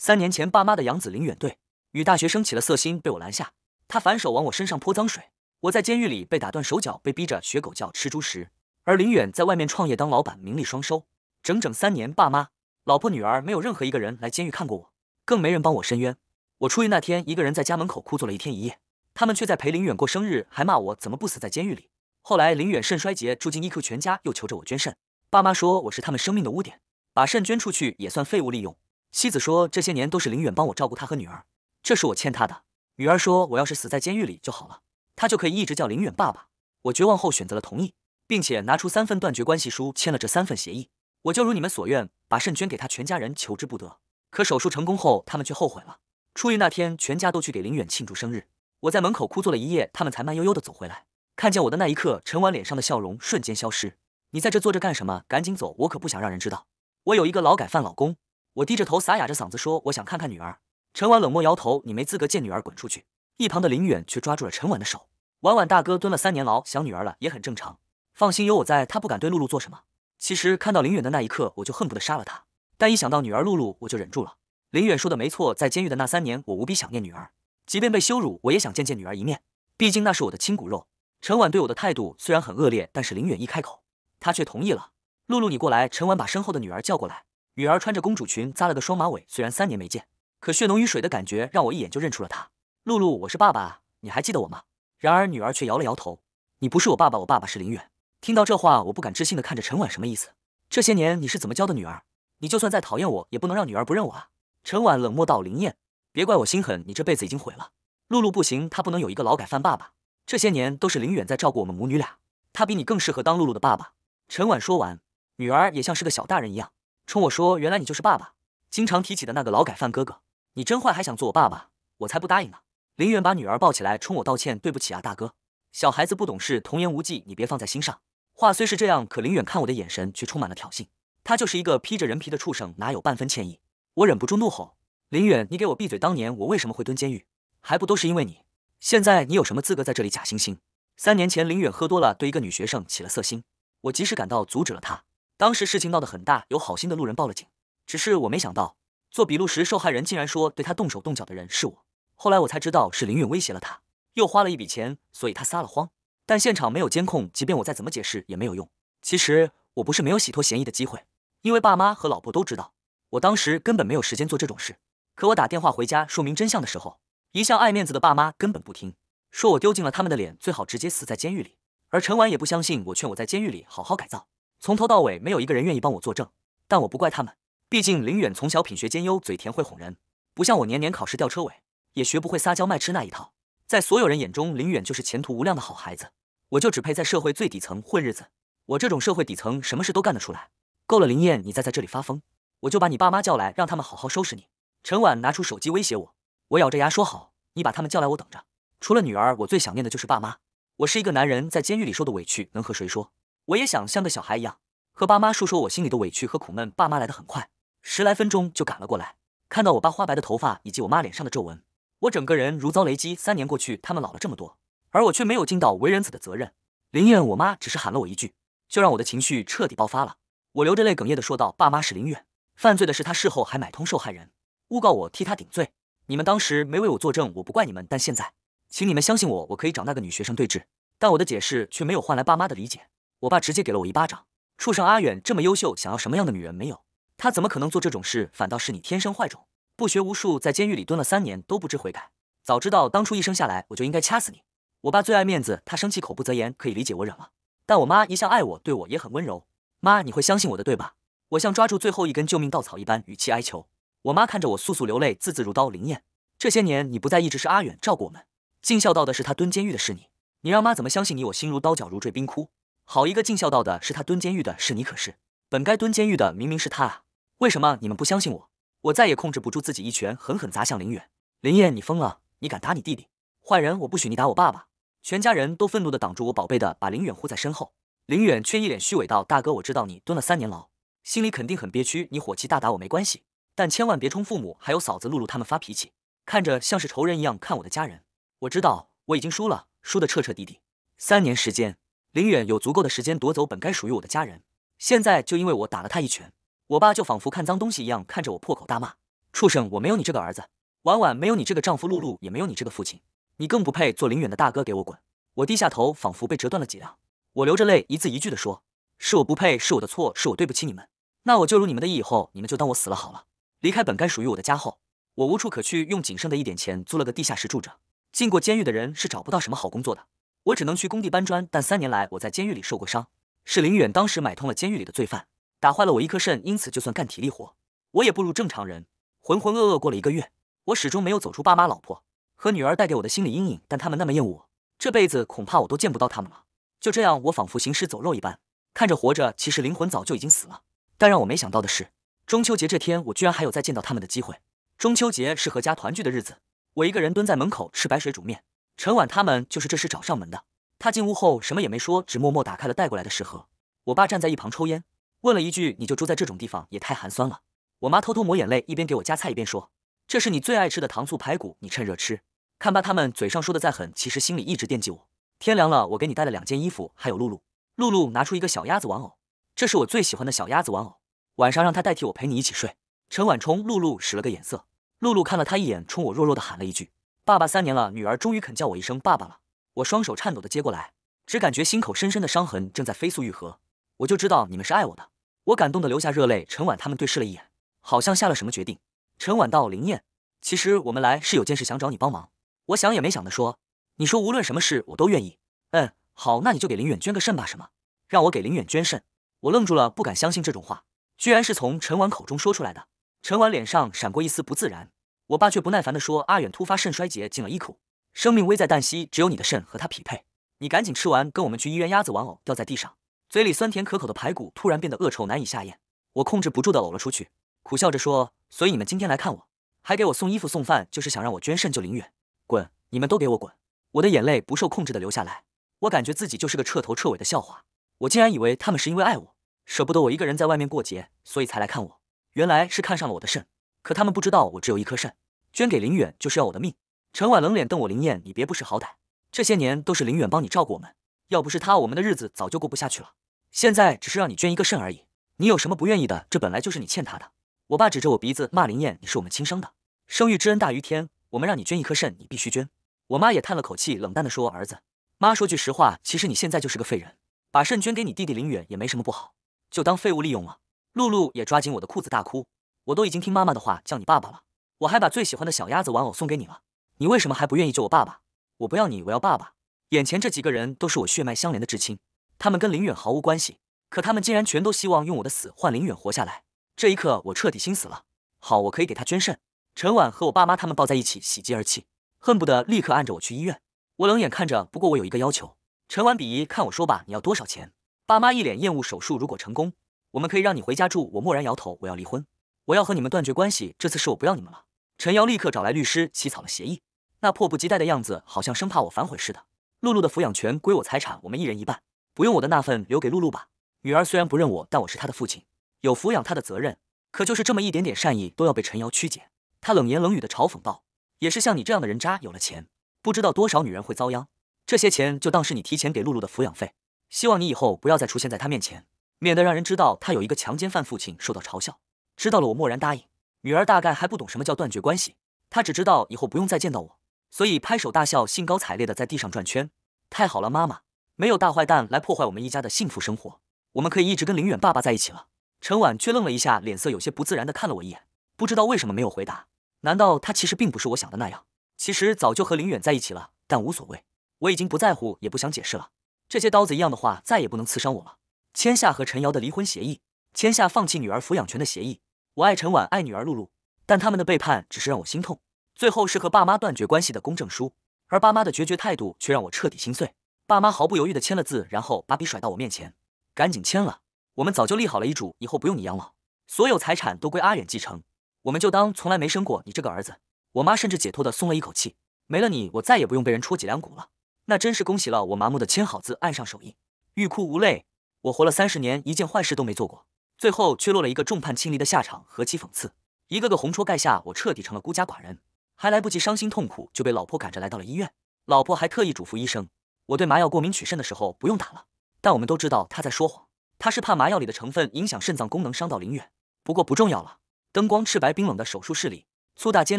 三年前，爸妈的养子林远对女大学生起了色心，被我拦下。她反手往我身上泼脏水。我在监狱里被打断手脚，被逼着学狗叫、吃猪食。而林远在外面创业当老板，名利双收。整整三年，爸妈、老婆、女儿没有任何一个人来监狱看过我，更没人帮我申冤。我出狱那天，一个人在家门口哭坐了一天一夜。他们却在陪林远过生日，还骂我怎么不死在监狱里。后来林远肾衰竭住进一 q 全家，又求着我捐肾。爸妈说我是他们生命的污点，把肾捐出去也算废物利用。西子说：“这些年都是林远帮我照顾他和女儿，这是我欠他的。”女儿说：“我要是死在监狱里就好了，他就可以一直叫林远爸爸。”我绝望后选择了同意，并且拿出三份断绝关系书签了这三份协议。我就如你们所愿，把肾捐给他全家人，求之不得。可手术成功后，他们却后悔了。出狱那天，全家都去给林远庆祝生日，我在门口哭坐了一夜，他们才慢悠悠的走回来。看见我的那一刻，陈婉脸上的笑容瞬间消失。你在这坐着干什么？赶紧走，我可不想让人知道我有一个劳改犯老公。我低着头，沙哑着嗓子说：“我想看看女儿。”陈婉冷漠摇头：“你没资格见女儿，滚出去！”一旁的林远却抓住了陈婉的手：“婉婉大哥蹲了三年牢，想女儿了也很正常。放心，有我在，他不敢对露露做什么。”其实看到林远的那一刻，我就恨不得杀了他，但一想到女儿露露，我就忍住了。林远说的没错，在监狱的那三年，我无比想念女儿，即便被羞辱，我也想见见女儿一面，毕竟那是我的亲骨肉。陈婉对我的态度虽然很恶劣，但是林远一开口，他却同意了。露露，你过来。陈婉把身后的女儿叫过来。女儿穿着公主裙，扎了个双马尾。虽然三年没见，可血浓于水的感觉让我一眼就认出了她。露露，我是爸爸，你还记得我吗？然而女儿却摇了摇头：“你不是我爸爸，我爸爸是林远。”听到这话，我不敢置信地看着陈婉，什么意思？这些年你是怎么教的女儿？你就算再讨厌我，也不能让女儿不认我啊！陈婉冷漠到林燕，别怪我心狠，你这辈子已经毁了。”露露不行，她不能有一个劳改犯爸爸。这些年都是林远在照顾我们母女俩，他比你更适合当露露的爸爸。陈婉说完，女儿也像是个小大人一样。冲我说：“原来你就是爸爸，经常提起的那个劳改犯哥哥，你真坏，还想做我爸爸？我才不答应呢！”林远把女儿抱起来，冲我道歉：“对不起啊，大哥，小孩子不懂事，童言无忌，你别放在心上。”话虽是这样，可林远看我的眼神却充满了挑衅。他就是一个披着人皮的畜生，哪有半分歉意？我忍不住怒吼：“林远，你给我闭嘴！当年我为什么会蹲监狱，还不都是因为你？现在你有什么资格在这里假惺惺？”三年前，林远喝多了，对一个女学生起了色心，我及时赶到，阻止了他。当时事情闹得很大，有好心的路人报了警。只是我没想到，做笔录时受害人竟然说对他动手动脚的人是我。后来我才知道是林允威胁了他，又花了一笔钱，所以他撒了谎。但现场没有监控，即便我再怎么解释也没有用。其实我不是没有洗脱嫌疑的机会，因为爸妈和老婆都知道，我当时根本没有时间做这种事。可我打电话回家说明真相的时候，一向爱面子的爸妈根本不听，说我丢尽了他们的脸，最好直接死在监狱里。而陈婉也不相信我，劝我在监狱里好好改造。从头到尾没有一个人愿意帮我作证，但我不怪他们，毕竟林远从小品学兼优，嘴甜会哄人，不像我年年考试掉车尾，也学不会撒娇卖吃那一套。在所有人眼中，林远就是前途无量的好孩子，我就只配在社会最底层混日子。我这种社会底层，什么事都干得出来。够了，林燕，你再在这里发疯，我就把你爸妈叫来，让他们好好收拾你。陈婉拿出手机威胁我，我咬着牙说好，你把他们叫来，我等着。除了女儿，我最想念的就是爸妈。我是一个男人，在监狱里受的委屈能和谁说？我也想像个小孩一样，和爸妈诉说我心里的委屈和苦闷。爸妈来的很快，十来分钟就赶了过来。看到我爸花白的头发以及我妈脸上的皱纹，我整个人如遭雷击。三年过去，他们老了这么多，而我却没有尽到为人子的责任。林苑，我妈只是喊了我一句，就让我的情绪彻底爆发了。我流着泪哽咽的说道：“爸妈是林远犯罪的，是他事后还买通受害人，诬告我替他顶罪。你们当时没为我作证，我不怪你们。但现在，请你们相信我，我可以找那个女学生对质。但我的解释却没有换来爸妈的理解。”我爸直接给了我一巴掌，畜生阿远这么优秀，想要什么样的女人没有？他怎么可能做这种事？反倒是你天生坏种，不学无术，在监狱里蹲了三年都不知悔改。早知道当初一生下来我就应该掐死你！我爸最爱面子，他生气口不择言，可以理解，我忍了。但我妈一向爱我，对我也很温柔。妈，你会相信我的，对吧？我像抓住最后一根救命稻草一般，语气哀求。我妈看着我簌簌流泪，字字如刀，灵验。这些年你不在，一直是阿远照顾我们，尽孝道的是他，蹲监狱的是你。你让妈怎么相信你？我心如刀绞，如坠冰窟。好一个尽孝道的，是他蹲监狱的，是你。可是本该蹲监狱的明明是他啊！为什么你们不相信我？我再也控制不住自己，一拳狠狠砸向林远。林燕，你疯了！你敢打你弟弟？坏人，我不许你打我爸爸！全家人都愤怒的挡住我，宝贝的把林远护在身后。林远却一脸虚伪道：“大哥，我知道你蹲了三年牢，心里肯定很憋屈。你火气大打我没关系，但千万别冲父母还有嫂子露露他们发脾气，看着像是仇人一样看我的家人。我知道我已经输了，输的彻彻底底。三年时间。”林远有足够的时间夺走本该属于我的家人，现在就因为我打了他一拳，我爸就仿佛看脏东西一样看着我破口大骂：“畜生！我没有你这个儿子，婉婉没有你这个丈夫，露露也没有你这个父亲，你更不配做林远的大哥！给我滚！”我低下头，仿佛被折断了脊梁，我流着泪，一字一句地说：“是我不配，是我的错，是我对不起你们。那我就如你们的意，以后你们就当我死了好了。”离开本该属于我的家后，我无处可去，用仅剩的一点钱租了个地下室住着。进过监狱的人是找不到什么好工作的。我只能去工地搬砖，但三年来我在监狱里受过伤，是林远当时买通了监狱里的罪犯，打坏了我一颗肾，因此就算干体力活，我也不如正常人。浑浑噩噩过了一个月，我始终没有走出爸妈、老婆和女儿带给我的心理阴影，但他们那么厌恶我，这辈子恐怕我都见不到他们了。就这样，我仿佛行尸走肉一般，看着活着，其实灵魂早就已经死了。但让我没想到的是，中秋节这天，我居然还有再见到他们的机会。中秋节是合家团聚的日子，我一个人蹲在门口吃白水煮面。陈婉他们就是这时找上门的。他进屋后什么也没说，只默默打开了带过来的食盒。我爸站在一旁抽烟，问了一句：“你就住在这种地方，也太寒酸了。”我妈偷偷抹眼泪，一边给我夹菜，一边说：“这是你最爱吃的糖醋排骨，你趁热吃。”看爸他们嘴上说的再狠，其实心里一直惦记我。天凉了，我给你带了两件衣服，还有露露。露露拿出一个小鸭子玩偶，这是我最喜欢的小鸭子玩偶，晚上让它代替我陪你一起睡。陈婉冲露露使了个眼色，露露看了他一眼，冲我弱弱地喊了一句。爸爸三年了，女儿终于肯叫我一声爸爸了。我双手颤抖的接过来，只感觉心口深深的伤痕正在飞速愈合。我就知道你们是爱我的。我感动的流下热泪。陈婉他们对视了一眼，好像下了什么决定。陈婉道林燕，其实我们来是有件事想找你帮忙。我想也没想的说，你说无论什么事我都愿意。嗯，好，那你就给林远捐个肾吧，什么？让我给林远捐肾？我愣住了，不敢相信这种话，居然是从陈婉口中说出来的。陈婉脸上闪过一丝不自然。我爸却不耐烦地说：“阿远突发肾衰竭，进了医库，生命危在旦夕，只有你的肾和他匹配，你赶紧吃完，跟我们去医院。”鸭子玩偶掉在地上，嘴里酸甜可口的排骨突然变得恶臭难以下咽，我控制不住地呕了出去，苦笑着说：“所以你们今天来看我，还给我送衣服送饭，就是想让我捐肾救林远，滚！你们都给我滚！”我的眼泪不受控制地流下来，我感觉自己就是个彻头彻尾的笑话，我竟然以为他们是因为爱我，舍不得我一个人在外面过节，所以才来看我，原来是看上了我的肾。可他们不知道我只有一颗肾，捐给林远就是要我的命。陈婉冷脸瞪我，林燕，你别不识好歹。这些年都是林远帮你照顾我们，要不是他，我们的日子早就过不下去了。现在只是让你捐一个肾而已，你有什么不愿意的？这本来就是你欠他的。我爸指着我鼻子骂林燕，你是我们亲生的，生育之恩大于天，我们让你捐一颗肾，你必须捐。我妈也叹了口气，冷淡地说：“儿子，妈说句实话，其实你现在就是个废人，把肾捐给你弟弟林远也没什么不好，就当废物利用了。”露露也抓紧我的裤子大哭。我都已经听妈妈的话叫你爸爸了，我还把最喜欢的小鸭子玩偶送给你了，你为什么还不愿意救我爸爸？我不要你，我要爸爸。眼前这几个人都是我血脉相连的至亲，他们跟林远毫无关系，可他们竟然全都希望用我的死换林远活下来。这一刻我彻底心死了。好，我可以给他捐肾。陈婉和我爸妈他们抱在一起喜极而泣，恨不得立刻按着我去医院。我冷眼看着，不过我有一个要求。陈婉鄙夷看我说吧，你要多少钱？爸妈一脸厌恶。手术如果成功，我们可以让你回家住。我蓦然摇头，我要离婚。我要和你们断绝关系，这次是我不要你们了。陈瑶立刻找来律师起草了协议，那迫不及待的样子，好像生怕我反悔似的。露露的抚养权归我，财产我们一人一半，不用我的那份留给露露吧。女儿虽然不认我，但我是她的父亲，有抚养她的责任。可就是这么一点点善意，都要被陈瑶曲解。他冷言冷语的嘲讽道：“也是像你这样的人渣，有了钱，不知道多少女人会遭殃。这些钱就当是你提前给露露的抚养费，希望你以后不要再出现在她面前，免得让人知道她有一个强奸犯父亲受到嘲笑。”知道了，我默然答应。女儿大概还不懂什么叫断绝关系，她只知道以后不用再见到我，所以拍手大笑，兴高采烈地在地上转圈。太好了，妈妈没有大坏蛋来破坏我们一家的幸福生活，我们可以一直跟林远爸爸在一起了。陈婉却愣了一下，脸色有些不自然地看了我一眼，不知道为什么没有回答。难道他其实并不是我想的那样？其实早就和林远在一起了，但无所谓，我已经不在乎，也不想解释了。这些刀子一样的话再也不能刺伤我了。签下和陈瑶的离婚协议，签下放弃女儿抚养权的协议。我爱陈婉，爱女儿露露，但他们的背叛只是让我心痛。最后是和爸妈断绝关系的公证书，而爸妈的决绝态度却让我彻底心碎。爸妈毫不犹豫地签了字，然后把笔甩到我面前，赶紧签了。我们早就立好了遗嘱，以后不用你养老，所有财产都归阿远继承。我们就当从来没生过你这个儿子。我妈甚至解脱地松了一口气，没了你，我再也不用被人戳脊梁骨了。那真是恭喜了。我麻木地签好字，按上手印，欲哭无泪。我活了三十年，一件坏事都没做过。最后却落了一个众叛亲离的下场，何其讽刺！一个个红戳盖下，我彻底成了孤家寡人。还来不及伤心痛苦，就被老婆赶着来到了医院。老婆还特意嘱咐医生，我对麻药过敏，取肾的时候不用打了。但我们都知道他在说谎，他是怕麻药里的成分影响肾脏功能，伤到林远。不过不重要了。灯光赤白冰冷的手术室里，粗大尖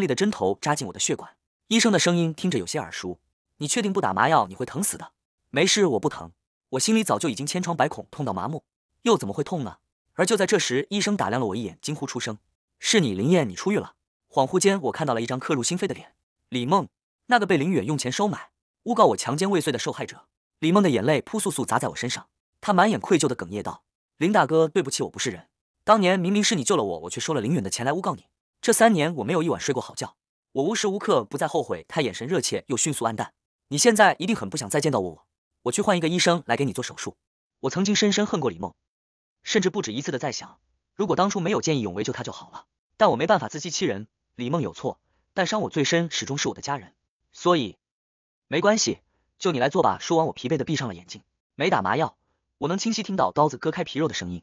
利的针头扎进我的血管。医生的声音听着有些耳熟：“你确定不打麻药？你会疼死的。”“没事，我不疼。”我心里早就已经千疮百孔，痛到麻木，又怎么会痛呢？而就在这时，医生打量了我一眼，惊呼出声：“是你，林燕，你出狱了！”恍惚间，我看到了一张刻入心扉的脸——李梦，那个被林远用钱收买、诬告我强奸未遂的受害者。李梦的眼泪扑簌簌砸在我身上，她满眼愧疚地哽咽道：“林大哥，对不起，我不是人。当年明明是你救了我，我却收了林远的钱来诬告你。这三年，我没有一晚睡过好觉，我无时无刻不在后悔。”他眼神热切又迅速暗淡。你现在一定很不想再见到我，我我去换一个医生来给你做手术。我曾经深深恨过李梦。甚至不止一次的在想，如果当初没有见义勇为救他就好了。但我没办法自欺欺人。李梦有错，但伤我最深始终是我的家人。所以没关系，就你来做吧。说完，我疲惫的闭上了眼睛。没打麻药，我能清晰听到刀子割开皮肉的声音，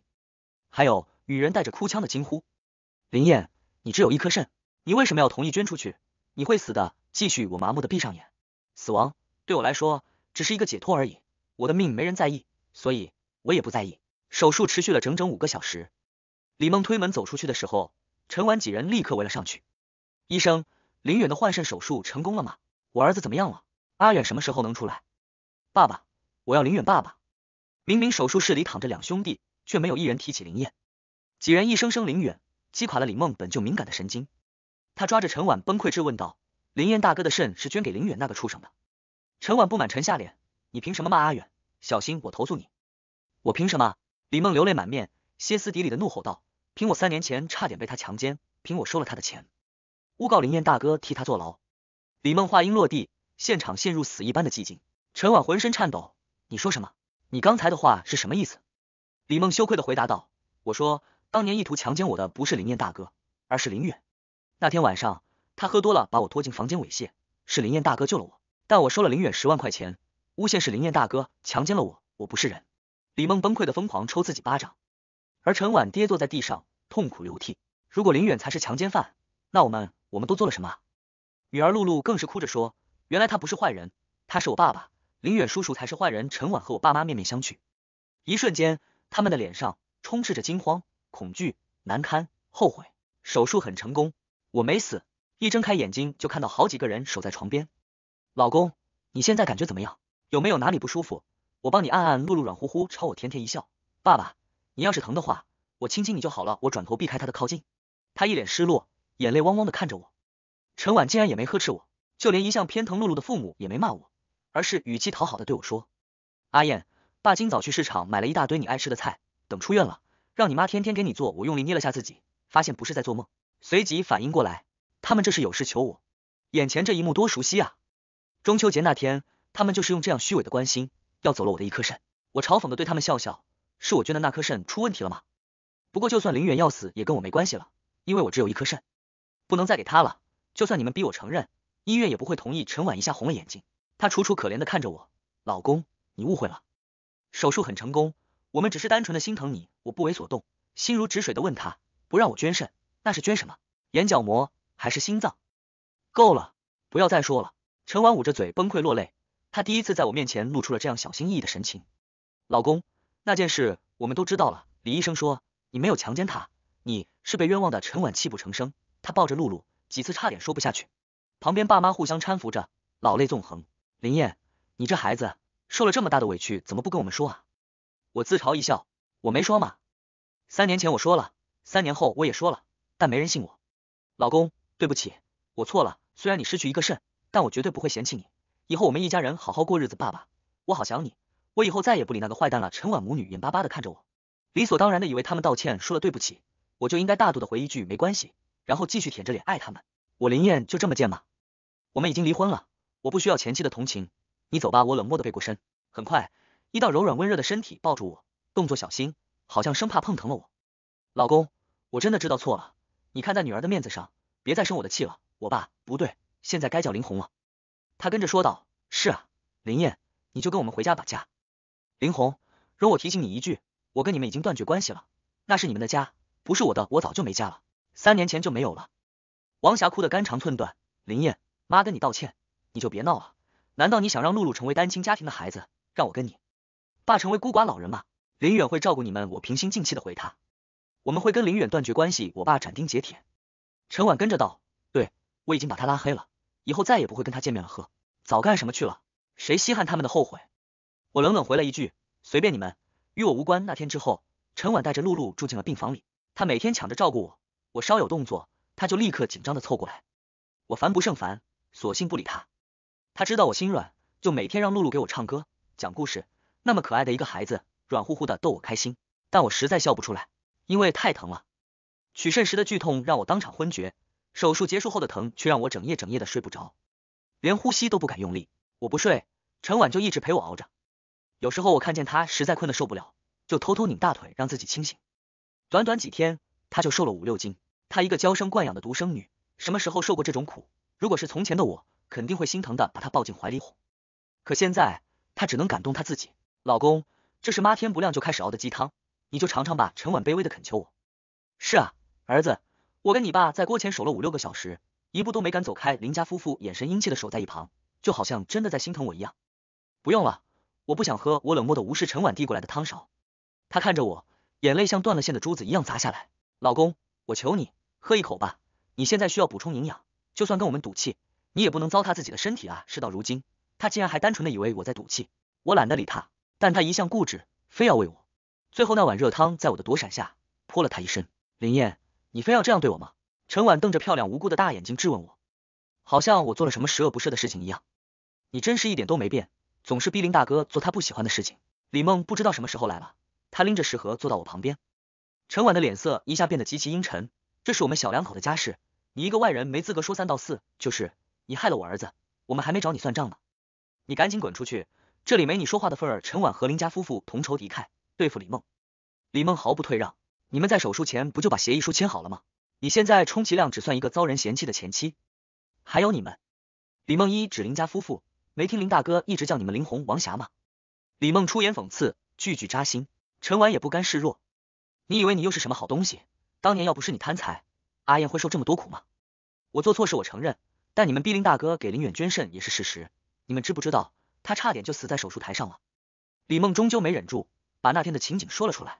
还有女人带着哭腔的惊呼：“林燕，你只有一颗肾，你为什么要同意捐出去？你会死的。”继续，我麻木的闭上眼，死亡对我来说只是一个解脱而已。我的命没人在意，所以我也不在意。手术持续了整整五个小时，李梦推门走出去的时候，陈婉几人立刻围了上去。医生，林远的换肾手术成功了吗？我儿子怎么样了？阿远什么时候能出来？爸爸，我要林远爸爸！明明手术室里躺着两兄弟，却没有一人提起林燕。几人一声声林远，击垮了李梦本就敏感的神经。他抓着陈婉崩溃质问道：“林燕大哥的肾是捐给林远那个畜生的？”陈婉不满沉下脸：“你凭什么骂阿远？小心我投诉你！我凭什么？”李梦流泪满面，歇斯底里的怒吼道：“凭我三年前差点被他强奸，凭我收了他的钱，诬告林燕大哥替他坐牢。”李梦话音落地，现场陷入死一般的寂静。陈婉浑身颤抖：“你说什么？你刚才的话是什么意思？”李梦羞愧的回答道：“我说，当年意图强奸我的不是林燕大哥，而是林远。那天晚上，他喝多了，把我拖进房间猥亵，是林燕大哥救了我。但我收了林远十万块钱，诬陷是林燕大哥强奸了我，我不是人。”李梦崩溃的疯狂抽自己巴掌，而陈婉跌坐在地上，痛苦流涕。如果林远才是强奸犯，那我们，我们都做了什么？女儿露露更是哭着说：“原来他不是坏人，他是我爸爸，林远叔叔才是坏人。”陈婉和我爸妈面面相觑，一瞬间，他们的脸上充斥着惊慌、恐惧、难堪、后悔。手术很成功，我没死。一睁开眼睛就看到好几个人守在床边。老公，你现在感觉怎么样？有没有哪里不舒服？我帮你按按，露露软乎乎，朝我甜甜一笑。爸爸，你要是疼的话，我亲亲你就好了。我转头避开他的靠近，他一脸失落，眼泪汪汪的看着我。陈婉竟然也没呵斥我，就连一向偏疼露露的父母也没骂我，而是语气讨好的对我说：“阿燕，爸今早去市场买了一大堆你爱吃的菜，等出院了，让你妈天天给你做。”我用力捏了下自己，发现不是在做梦，随即反应过来，他们这是有事求我。眼前这一幕多熟悉啊！中秋节那天，他们就是用这样虚伪的关心。要走了我的一颗肾，我嘲讽的对他们笑笑，是我捐的那颗肾出问题了吗？不过就算林远要死，也跟我没关系了，因为我只有一颗肾，不能再给他了。就算你们逼我承认，医院也不会同意。陈婉一下红了眼睛，她楚楚可怜的看着我，老公，你误会了，手术很成功，我们只是单纯的心疼你。我不为所动，心如止水的问他，不让我捐肾，那是捐什么？眼角膜还是心脏？够了，不要再说了。陈婉捂着嘴崩溃落泪。他第一次在我面前露出了这样小心翼翼的神情。老公，那件事我们都知道了。李医生说你没有强奸她，你是被冤枉的。陈婉泣不成声，她抱着露露，几次差点说不下去。旁边爸妈互相搀扶着，老泪纵横。林燕，你这孩子受了这么大的委屈，怎么不跟我们说啊？我自嘲一笑，我没说嘛。三年前我说了，三年后我也说了，但没人信我。老公，对不起，我错了。虽然你失去一个肾，但我绝对不会嫌弃你。以后我们一家人好好过日子，爸爸，我好想你，我以后再也不理那个坏蛋了。陈婉母女眼巴巴的看着我，理所当然的以为他们道歉说了对不起，我就应该大度的回一句没关系，然后继续舔着脸爱他们。我林燕就这么贱吗？我们已经离婚了，我不需要前妻的同情。你走吧，我冷漠的背过身。很快，一道柔软温热的身体抱住我，动作小心，好像生怕碰疼了我。老公，我真的知道错了，你看在女儿的面子上，别再生我的气了。我爸不对，现在该叫林红了。他跟着说道：“是啊，林燕，你就跟我们回家吧家。”林红，容我提醒你一句，我跟你们已经断绝关系了，那是你们的家，不是我的，我早就没家了，三年前就没有了。王霞哭得肝肠寸断，林燕，妈跟你道歉，你就别闹了，难道你想让露露成为单亲家庭的孩子，让我跟你爸成为孤寡老人吗？林远会照顾你们，我平心静气的回他，我们会跟林远断绝关系。我爸斩钉截铁。陈婉跟着道：“对，我已经把他拉黑了。”以后再也不会跟他见面了。呵，早干什么去了？谁稀罕他们的后悔？我冷冷回了一句：“随便你们，与我无关。”那天之后，陈婉带着露露住进了病房里，她每天抢着照顾我，我稍有动作，她就立刻紧张的凑过来。我烦不胜烦，索性不理她。她知道我心软，就每天让露露给我唱歌、讲故事。那么可爱的一个孩子，软乎乎的逗我开心，但我实在笑不出来，因为太疼了。取肾时的剧痛让我当场昏厥。手术结束后的疼，却让我整夜整夜的睡不着，连呼吸都不敢用力。我不睡，陈婉就一直陪我熬着。有时候我看见她实在困得受不了，就偷偷拧大腿让自己清醒。短短几天，她就瘦了五六斤。她一个娇生惯养的独生女，什么时候受过这种苦？如果是从前的我，肯定会心疼的把她抱进怀里哄。可现在，她只能感动她自己。老公，这是妈天不亮就开始熬的鸡汤，你就尝尝吧。陈婉卑微的恳求我。是啊，儿子。我跟你爸在锅前守了五六个小时，一步都没敢走开。林家夫妇眼神殷切的守在一旁，就好像真的在心疼我一样。不用了，我不想喝。我冷漠的无视陈婉递过来的汤勺。她看着我，眼泪像断了线的珠子一样砸下来。老公，我求你，喝一口吧。你现在需要补充营养，就算跟我们赌气，你也不能糟蹋自己的身体啊。事到如今，她竟然还单纯的以为我在赌气。我懒得理她，但她一向固执，非要喂我。最后那碗热汤在我的躲闪下，泼了她一身。林燕。你非要这样对我吗？陈婉瞪着漂亮无辜的大眼睛质问我，好像我做了什么十恶不赦的事情一样。你真是一点都没变，总是逼林大哥做他不喜欢的事情。李梦不知道什么时候来了，他拎着石盒坐到我旁边。陈婉的脸色一下变得极其阴沉，这是我们小两口的家事，你一个外人没资格说三道四。就是你害了我儿子，我们还没找你算账呢，你赶紧滚出去，这里没你说话的份儿。陈婉和林家夫妇同仇敌忾，对付李梦。李梦毫不退让。你们在手术前不就把协议书签好了吗？你现在充其量只算一个遭人嫌弃的前妻。还有你们，李梦一指林家夫妇，没听林大哥一直叫你们林红、王霞吗？李梦出言讽刺，句句扎心。陈婉也不甘示弱，你以为你又是什么好东西？当年要不是你贪财，阿燕会受这么多苦吗？我做错事我承认，但你们逼林大哥给林远捐肾也是事实。你们知不知道，他差点就死在手术台上了？李梦终究没忍住，把那天的情景说了出来。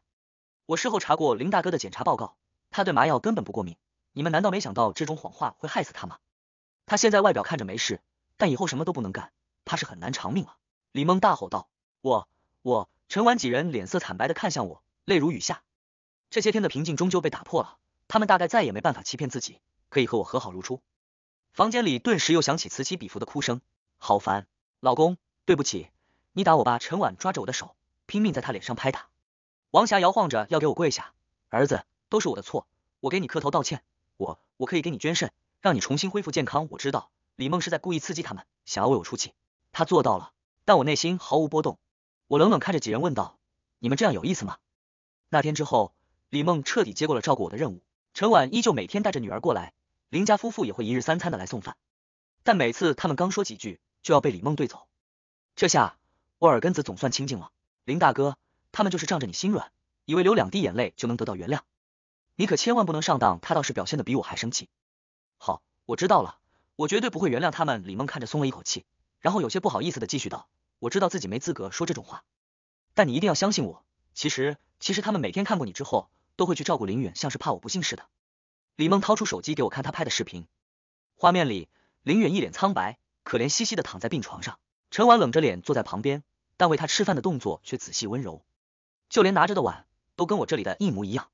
我事后查过林大哥的检查报告，他对麻药根本不过敏。你们难道没想到这种谎话会害死他吗？他现在外表看着没事，但以后什么都不能干，怕是很难偿命了。李梦大吼道。我、我、陈婉几人脸色惨白的看向我，泪如雨下。这些天的平静终究被打破了，他们大概再也没办法欺骗自己，可以和我和好如初。房间里顿时又响起此起彼伏的哭声，好烦。老公，对不起，你打我吧。陈婉抓着我的手，拼命在他脸上拍打。王霞摇晃着要给我跪下，儿子，都是我的错，我给你磕头道歉，我我可以给你捐肾，让你重新恢复健康。我知道李梦是在故意刺激他们，想要为我出气，他做到了，但我内心毫无波动。我冷冷看着几人问道：你们这样有意思吗？那天之后，李梦彻底接过了照顾我的任务，陈婉依旧每天带着女儿过来，林家夫妇也会一日三餐的来送饭，但每次他们刚说几句，就要被李梦怼走。这下我耳根子总算清净了，林大哥。他们就是仗着你心软，以为流两滴眼泪就能得到原谅，你可千万不能上当。他倒是表现的比我还生气。好，我知道了，我绝对不会原谅他们。李梦看着松了一口气，然后有些不好意思的继续道：“我知道自己没资格说这种话，但你一定要相信我。其实，其实他们每天看过你之后，都会去照顾林远，像是怕我不幸似的。”李梦掏出手机给我看他拍的视频，画面里林远一脸苍白，可怜兮兮的躺在病床上，陈婉冷着脸坐在旁边，但喂他吃饭的动作却仔细温柔。就连拿着的碗都跟我这里的一模一样，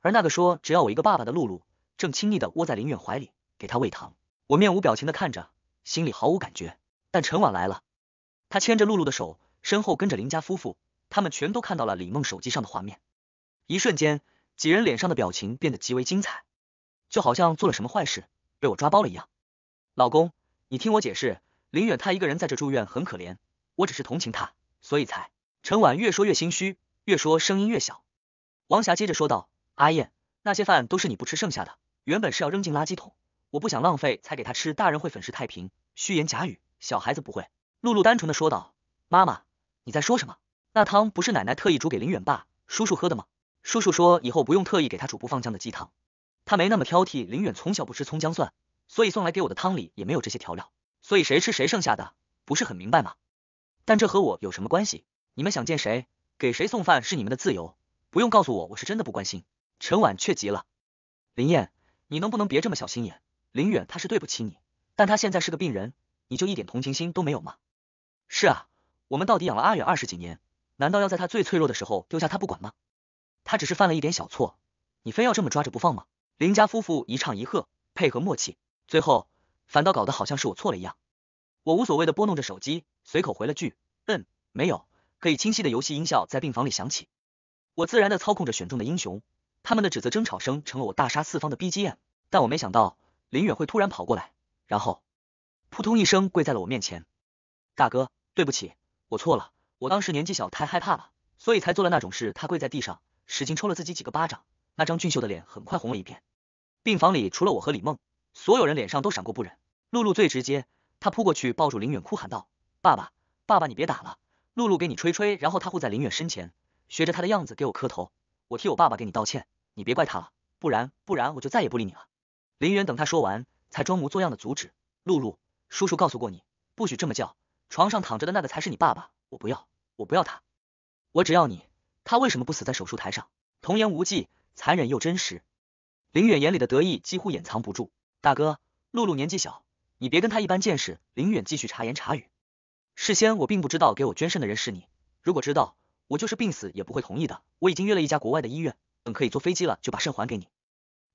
而那个说只要我一个爸爸的露露，正亲昵的窝在林远怀里给他喂糖。我面无表情的看着，心里毫无感觉。但陈婉来了，他牵着露露的手，身后跟着林家夫妇，他们全都看到了李梦手机上的画面。一瞬间，几人脸上的表情变得极为精彩，就好像做了什么坏事被我抓包了一样。老公，你听我解释，林远他一个人在这住院很可怜，我只是同情他，所以才……陈婉越说越心虚。越说声音越小，王霞接着说道：“阿燕，那些饭都是你不吃剩下的，原本是要扔进垃圾桶，我不想浪费才给他吃。大人会粉饰太平，虚言假语，小孩子不会。”露露单纯的说道：“妈妈，你在说什么？那汤不是奶奶特意煮给林远爸、叔叔喝的吗？叔叔说以后不用特意给他煮不放姜的鸡汤，他没那么挑剔。林远从小不吃葱、姜、蒜，所以送来给我的汤里也没有这些调料，所以谁吃谁剩下的，不是很明白吗？但这和我有什么关系？你们想见谁？”给谁送饭是你们的自由，不用告诉我，我是真的不关心。陈婉却急了，林燕，你能不能别这么小心眼？林远他是对不起你，但他现在是个病人，你就一点同情心都没有吗？是啊，我们到底养了阿远二十几年，难道要在他最脆弱的时候丢下他不管吗？他只是犯了一点小错，你非要这么抓着不放吗？林家夫妇一唱一和，配合默契，最后反倒搞得好像是我错了一样。我无所谓的拨弄着手机，随口回了句，嗯，没有。可以清晰的游戏音效在病房里响起，我自然的操控着选中的英雄，他们的指责争吵声成了我大杀四方的 BGM。但我没想到林远会突然跑过来，然后扑通一声跪在了我面前。大哥，对不起，我错了，我当时年纪小，太害怕了，所以才做了那种事。他跪在地上，使劲抽了自己几个巴掌，那张俊秀的脸很快红了一片。病房里除了我和李梦，所有人脸上都闪过不忍。露露最直接，她扑过去抱住林远，哭喊道：“爸爸，爸爸，你别打了。”露露给你吹吹，然后他护在林远身前，学着他的样子给我磕头，我替我爸爸给你道歉，你别怪他了，不然不然我就再也不理你了。林远等他说完，才装模作样的阻止露露叔叔告诉过你，不许这么叫，床上躺着的那个才是你爸爸，我不要我不要他，我只要你。他为什么不死在手术台上？童言无忌，残忍又真实。林远眼里的得意几乎掩藏不住。大哥，露露年纪小，你别跟他一般见识。林远继续茶言茶语。事先我并不知道给我捐肾的人是你，如果知道，我就是病死也不会同意的。我已经约了一家国外的医院，等可以坐飞机了就把肾还给你。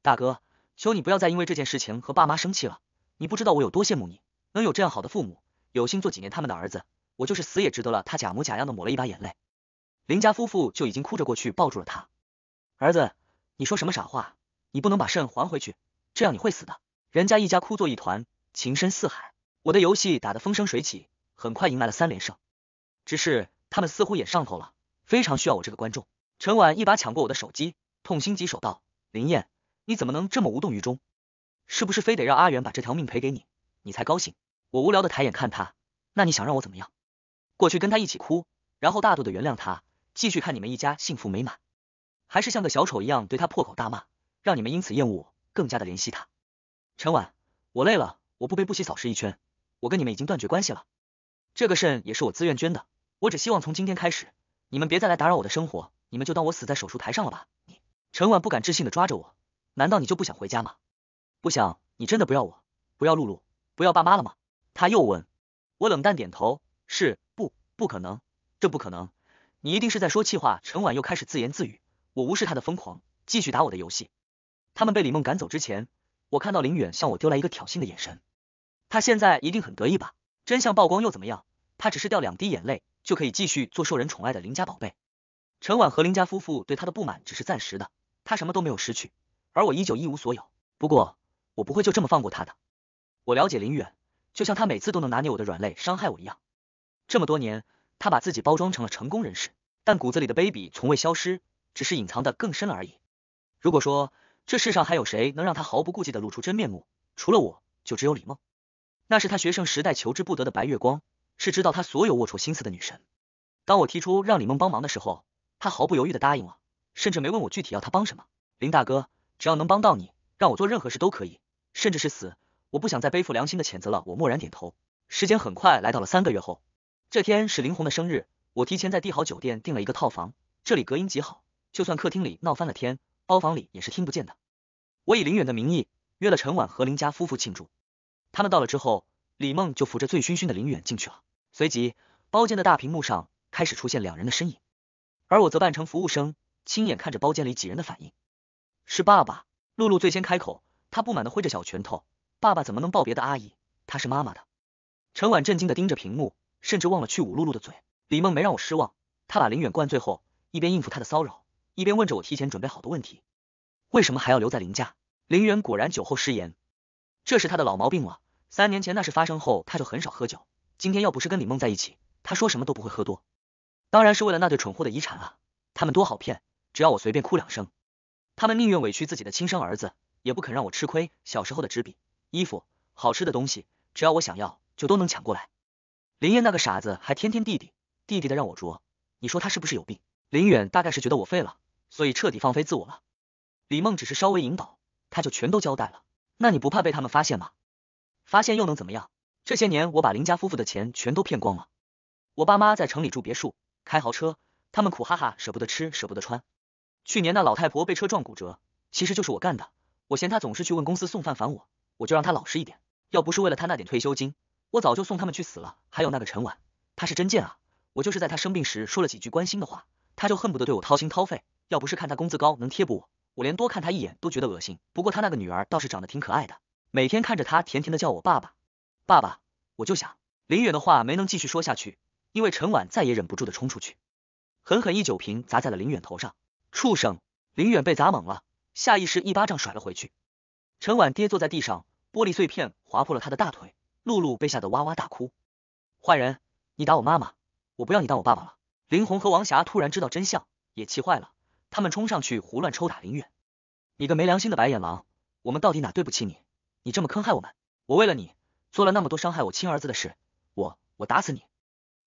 大哥，求你不要再因为这件事情和爸妈生气了。你不知道我有多羡慕你，能有这样好的父母，有幸做几年他们的儿子，我就是死也值得了。他假模假样的抹了一把眼泪，林家夫妇就已经哭着过去抱住了他。儿子，你说什么傻话？你不能把肾还回去，这样你会死的。人家一家哭作一团，情深似海。我的游戏打得风生水起。很快迎来了三连胜，只是他们似乎也上头了，非常需要我这个观众。陈婉一把抢过我的手机，痛心疾首道：“林燕，你怎么能这么无动于衷？是不是非得让阿远把这条命赔给你，你才高兴？”我无聊的抬眼看他，那你想让我怎么样？过去跟他一起哭，然后大度的原谅他，继续看你们一家幸福美满？还是像个小丑一样对他破口大骂，让你们因此厌恶我，更加的怜惜他？陈婉，我累了，我不悲不喜，扫视一圈，我跟你们已经断绝关系了。这个肾也是我自愿捐的，我只希望从今天开始，你们别再来打扰我的生活，你们就当我死在手术台上了吧。你，陈婉不敢置信的抓着我，难道你就不想回家吗？不想，你真的不要我，不要露露，不要爸妈了吗？他又问，我冷淡点头，是，不，不可能，这不可能，你一定是在说气话。陈婉又开始自言自语，我无视他的疯狂，继续打我的游戏。他们被李梦赶走之前，我看到林远向我丢来一个挑衅的眼神，他现在一定很得意吧。真相曝光又怎么样？他只是掉两滴眼泪就可以继续做受人宠爱的林家宝贝。陈婉和林家夫妇对他的不满只是暂时的，他什么都没有失去，而我依旧一无所有。不过，我不会就这么放过他的。我了解林远，就像他每次都能拿捏我的软肋，伤害我一样。这么多年，他把自己包装成了成功人士，但骨子里的卑鄙从未消失，只是隐藏的更深了而已。如果说这世上还有谁能让他毫不顾忌的露出真面目，除了我，就只有李梦。那是他学生时代求之不得的白月光，是知道他所有龌龊心思的女神。当我提出让李梦帮忙的时候，他毫不犹豫的答应了，甚至没问我具体要他帮什么。林大哥，只要能帮到你，让我做任何事都可以，甚至是死，我不想再背负良心的谴责了。我默然点头。时间很快来到了三个月后，这天是林红的生日，我提前在帝豪酒店订了一个套房，这里隔音极好，就算客厅里闹翻了天，包房里也是听不见的。我以林远的名义约了陈婉和林家夫妇庆祝。他们到了之后，李梦就扶着醉醺醺的林远进去了。随即，包间的大屏幕上开始出现两人的身影，而我则扮成服务生，亲眼看着包间里几人的反应。是爸爸，露露最先开口，她不满的挥着小拳头：“爸爸怎么能抱别的阿姨？她是妈妈的。”陈婉震惊的盯着屏幕，甚至忘了去捂露露的嘴。李梦没让我失望，她把林远灌醉后，一边应付他的骚扰，一边问着我提前准备好的问题：“为什么还要留在林家？”林远果然酒后失言，这是他的老毛病了。三年前那事发生后，他就很少喝酒。今天要不是跟李梦在一起，他说什么都不会喝多。当然是为了那对蠢货的遗产啊，他们多好骗，只要我随便哭两声，他们宁愿委屈自己的亲生儿子，也不肯让我吃亏。小时候的纸笔、衣服、好吃的东西，只要我想要，就都能抢过来。林燕那个傻子还天天弟弟弟弟的让我啄，你说他是不是有病？林远大概是觉得我废了，所以彻底放飞自我了。李梦只是稍微引导，他就全都交代了。那你不怕被他们发现吗？发现又能怎么样？这些年我把林家夫妇的钱全都骗光了。我爸妈在城里住别墅，开豪车，他们苦哈哈，舍不得吃，舍不得穿。去年那老太婆被车撞骨折，其实就是我干的。我嫌她总是去问公司送饭烦我，我就让她老实一点。要不是为了她那点退休金，我早就送他们去死了。还有那个陈婉，她是真贱啊！我就是在她生病时说了几句关心的话，她就恨不得对我掏心掏肺。要不是看她工资高能贴补我，我连多看她一眼都觉得恶心。不过她那个女儿倒是长得挺可爱的。每天看着他甜甜的叫我爸爸，爸爸，我就想林远的话没能继续说下去，因为陈婉再也忍不住的冲出去，狠狠一酒瓶砸在了林远头上，畜生！林远被砸懵了，下意识一巴掌甩了回去，陈婉跌坐在地上，玻璃碎片划破了他的大腿，露露被吓得哇哇大哭，坏人，你打我妈妈，我不要你当我爸爸了！林红和王霞突然知道真相，也气坏了，他们冲上去胡乱抽打林远，你个没良心的白眼狼，我们到底哪对不起你？你这么坑害我们，我为了你做了那么多伤害我亲儿子的事，我我打死你！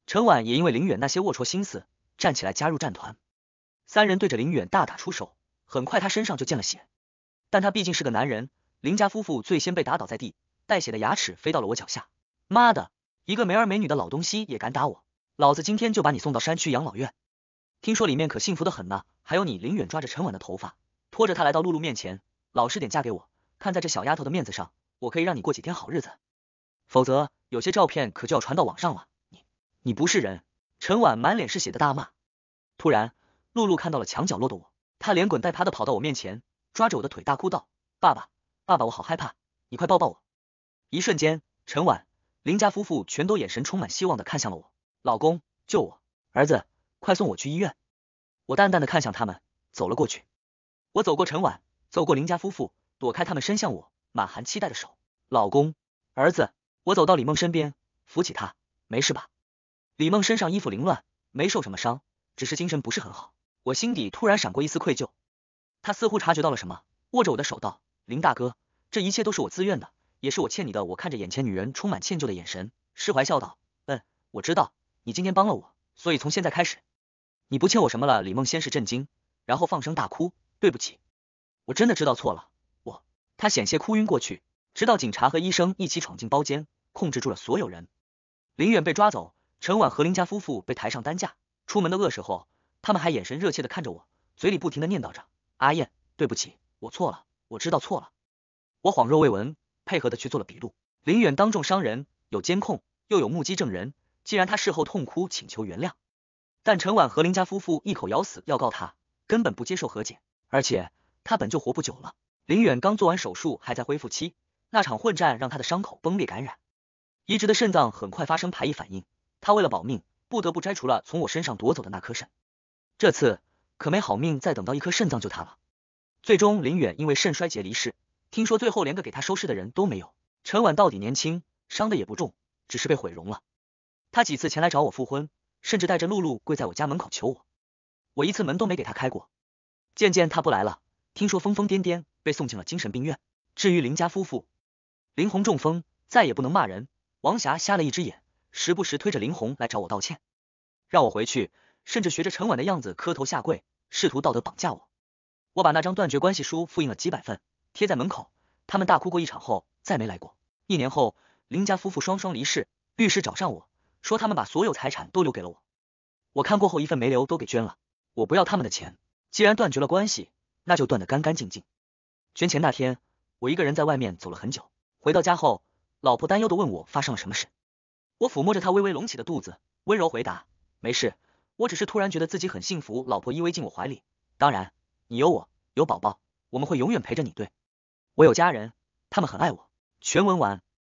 陈婉也因为林远那些龌龊心思站起来加入战团，三人对着林远大打出手，很快他身上就见了血。但他毕竟是个男人，林家夫妇最先被打倒在地，带血的牙齿飞到了我脚下。妈的，一个没儿没女的老东西也敢打我，老子今天就把你送到山区养老院，听说里面可幸福的很呢。还有你，林远抓着陈婉的头发，拖着她来到露露面前，老实点，嫁给我。看在这小丫头的面子上，我可以让你过几天好日子，否则有些照片可就要传到网上了。你，你不是人！陈婉满脸是血的大骂。突然，露露看到了墙角落的我，她连滚带爬的跑到我面前，抓着我的腿大哭道：“爸爸，爸爸，我好害怕，你快抱抱我！”一瞬间，陈婉、林家夫妇全都眼神充满希望的看向了我：“老公，救我！儿子，快送我去医院！”我淡淡的看向他们，走了过去。我走过陈婉，走过林家夫妇。躲开他们伸向我满含期待的手，老公，儿子。我走到李梦身边，扶起她，没事吧？李梦身上衣服凌乱，没受什么伤，只是精神不是很好。我心底突然闪过一丝愧疚。她似乎察觉到了什么，握着我的手道：“林大哥，这一切都是我自愿的，也是我欠你的。”我看着眼前女人充满歉疚的眼神，释怀笑道：“嗯，我知道，你今天帮了我，所以从现在开始，你不欠我什么了。”李梦先是震惊，然后放声大哭：“对不起，我真的知道错了。”他险些哭晕过去，直到警察和医生一起闯进包间，控制住了所有人。林远被抓走，陈婉和林家夫妇被抬上担架。出门的恶时候，他们还眼神热切的看着我，嘴里不停的念叨着：“阿燕，对不起，我错了，我知道错了。”我恍若未闻，配合的去做了笔录。林远当众伤人，有监控，又有目击证人。既然他事后痛哭请求原谅，但陈婉和林家夫妇一口咬死要告他，根本不接受和解，而且他本就活不久了。林远刚做完手术，还在恢复期。那场混战让他的伤口崩裂感染，移植的肾脏很快发生排异反应。他为了保命，不得不摘除了从我身上夺走的那颗肾。这次可没好命，再等到一颗肾脏就塌了。最终，林远因为肾衰竭离世。听说最后连个给他收尸的人都没有。陈婉到底年轻，伤的也不重，只是被毁容了。他几次前来找我复婚，甚至带着露露跪在我家门口求我，我一次门都没给他开过。渐渐他不来了。听说疯疯癫癫被送进了精神病院。至于林家夫妇，林红中风，再也不能骂人；王霞瞎了一只眼，时不时推着林红来找我道歉，让我回去，甚至学着陈婉的样子磕头下跪，试图道德绑架我。我把那张断绝关系书复印了几百份，贴在门口。他们大哭过一场后，再没来过。一年后，林家夫妇双双离世。律师找上我，说他们把所有财产都留给了我。我看过后，一份没留，都给捐了。我不要他们的钱，既然断绝了关系。那就断得干干净净。捐钱那天，我一个人在外面走了很久。回到家后，老婆担忧的问我发生了什么事。我抚摸着她微微隆起的肚子，温柔回答：没事，我只是突然觉得自己很幸福。老婆依偎进我怀里，当然，你有我，有宝宝，我们会永远陪着你。对我有家人，他们很爱我。全文完。